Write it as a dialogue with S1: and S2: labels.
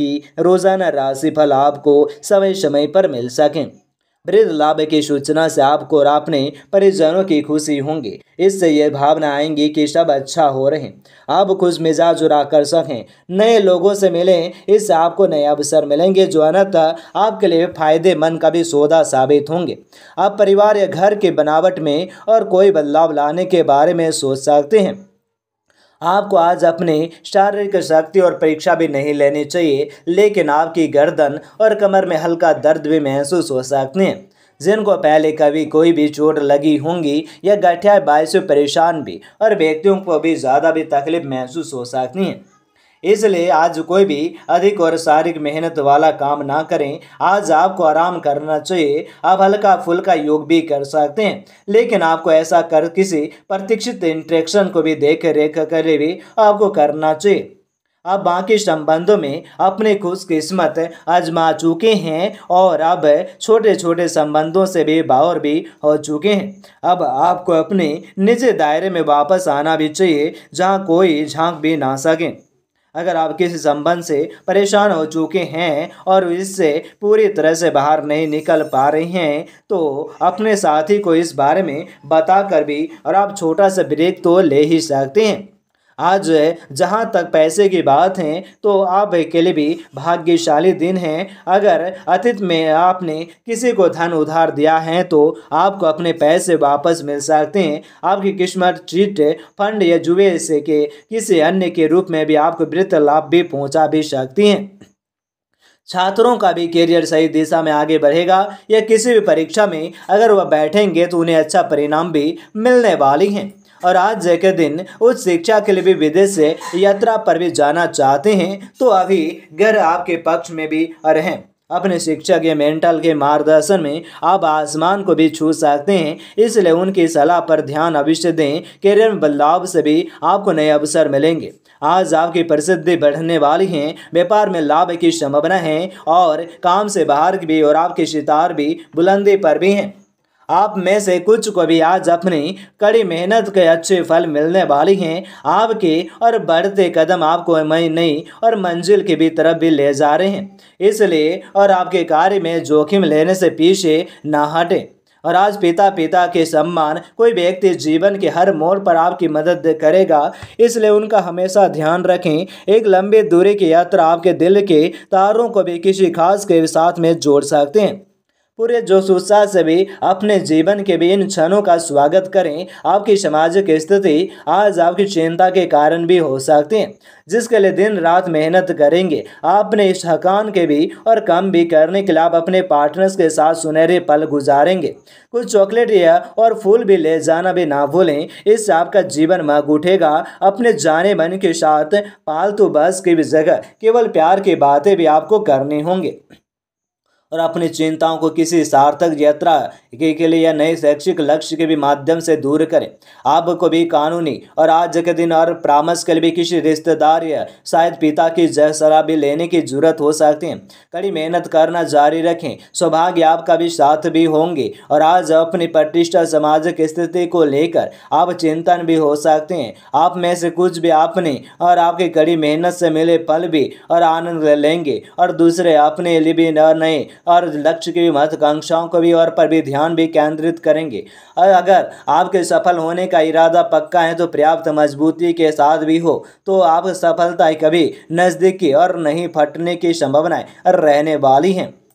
S1: की रोजाना राशि फल आपको समय समय पर मिल सकें वृद्ध लाभ की सूचना से आपको और अपने परिजनों की खुशी होंगे इससे यह भावना आएंगी कि सब अच्छा हो रहे आप खुश मिजाज और आकर्षक हैं नए लोगों से मिलें इससे आपको नए अवसर मिलेंगे जो अनंत आपके लिए फायदेमंद का भी सौदा साबित होंगे आप परिवार या घर के बनावट में और कोई बदलाव लाने के बारे में सोच सकते हैं आपको आज अपनी शारीरिक शक्ति और परीक्षा भी नहीं लेनी चाहिए लेकिन आपकी गर्दन और कमर में हल्का दर्द भी महसूस हो सकते हैं जिनको पहले कभी कोई भी चोट लगी होंगी या गठिया बाय से परेशान भी और व्यक्तियों को भी ज़्यादा भी तकलीफ महसूस हो सकती है इसलिए आज कोई भी अधिक और शारीरिक मेहनत वाला काम ना करें आज आपको आराम करना चाहिए आप हल्का फुल्का योग भी कर सकते हैं लेकिन आपको ऐसा कर किसी प्रतीक्षित इंट्रेक्शन को भी देख रेख कर भी आपको करना चाहिए अब बाकी संबंधों में अपने खुशकिस्मत आजमा चुके हैं और अब छोटे छोटे संबंधों से भी बावर भी हो चुके हैं अब आपको अपने निजी दायरे में वापस आना भी चाहिए जहाँ कोई झांक भी ना सके अगर आप किसी संबंध से परेशान हो चुके हैं और इससे पूरी तरह से बाहर नहीं निकल पा रहे हैं तो अपने साथी को इस बारे में बताकर भी और आप छोटा सा ब्रेक तो ले ही सकते हैं आज जो है जहाँ तक पैसे की बात है तो आप के लिए भी भाग्यशाली दिन है अगर अतीत में आपने किसी को धन उधार दिया है तो आपको अपने पैसे वापस मिल सकते हैं आपकी किस्मत चिट फंड या जुए से के किसी अन्य के रूप में भी आपको वृत्त लाभ भी पहुँचा भी सकती हैं छात्रों का भी करियर सही दिशा में आगे बढ़ेगा या किसी भी परीक्षा में अगर वह बैठेंगे तो उन्हें अच्छा परिणाम भी मिलने वाली हैं और आज के दिन उच्च शिक्षा के लिए भी विदेश से यात्रा पर भी जाना चाहते हैं तो अभी घर आपके पक्ष में भी रहें अपने शिक्षा के मेंटल के मार्गदर्शन में आप आसमान को भी छू सकते हैं इसलिए उनकी सलाह पर ध्यान अवश्य दें करियर में बदलाव से भी आपको नए अवसर मिलेंगे आज आपकी प्रसिद्धि बढ़ने वाली है व्यापार में लाभ की संभावना है और काम से बाहर भी और आपके सितार भी बुलंदी पर भी हैं आप में से कुछ को भी आज अपनी कड़ी मेहनत के अच्छे फल मिलने वाले हैं आपके और बढ़ते कदम आपको मई नई और मंजिल की भी तरफ भी ले जा रहे हैं इसलिए और आपके कार्य में जोखिम लेने से पीछे ना हटें और आज पिता पिता के सम्मान कोई व्यक्ति जीवन के हर मोड़ पर आपकी मदद करेगा इसलिए उनका हमेशा ध्यान रखें एक लंबी दूरी की यात्रा आपके दिल के तारों को भी किसी खास के साथ में जोड़ सकते हैं पूरे जोश उत्साह से भी अपने जीवन के भी इन क्षणों का स्वागत करें आपकी सामाजिक स्थिति आज आपकी चिंता के कारण भी हो सकती है जिसके लिए दिन रात मेहनत करेंगे आपने इस थकान के भी और कम भी करने के लिए आप अपने पार्टनर्स के साथ सुनहरे पल गुजारेंगे कुछ चॉकलेट या और फूल भी ले जाना भी ना भूलें इससे आपका जीवन मग उठेगा अपने जाने मन के साथ पालतू बस की भी जगह केवल प्यार की बातें भी आपको करनी होंगी और अपनी चिंताओं को किसी सार्थक यात्रा के, के लिए या नए शैक्षिक लक्ष्य के भी माध्यम से दूर करें आपको भी कानूनी और आज के दिन और परामर्श के लिए भी किसी रिश्तेदार या शायद पिता की जय शराबी लेने की जरूरत हो सकती है कड़ी मेहनत करना जारी रखें सौभाग्य आपका भी साथ भी होंगे और आज अपनी प्रतिष्ठा सामाजिक स्थिति को लेकर आप चिंतन भी हो सकते हैं आप में से कुछ भी आपने और आपकी कड़ी मेहनत से मिले पल भी और आनंद लेंगे और दूसरे अपने लिए भी नए और लक्ष्य की भी महत्वाकांक्षाओं को भी और पर भी ध्यान भी केंद्रित करेंगे और अगर आपके सफल होने का इरादा पक्का है तो पर्याप्त मजबूती के साथ भी हो तो आप सफलता कभी नज़दीकी और नहीं फटने की संभावनाएं रहने वाली हैं